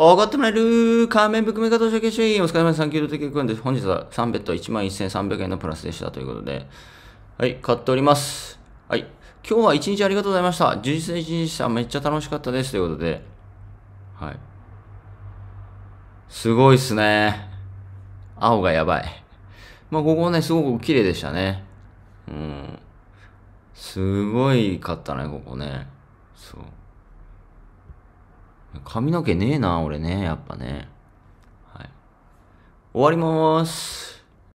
おごってもらえる仮面含め方承継主義お疲れ様です。サンキュードテクンです。本日は3ベッと11,300円のプラスでしたということで。はい、買っております。はい。今日は一日ありがとうございました。充実な一日でした。めっちゃ楽しかったです。ということで。はい。すごいっすね。青がやばい。まあ、ここね、すごく綺麗でしたね。うん。すごい買ったね、ここね。そう。髪の毛ねえな、俺ね、やっぱね。はい。終わりまーす。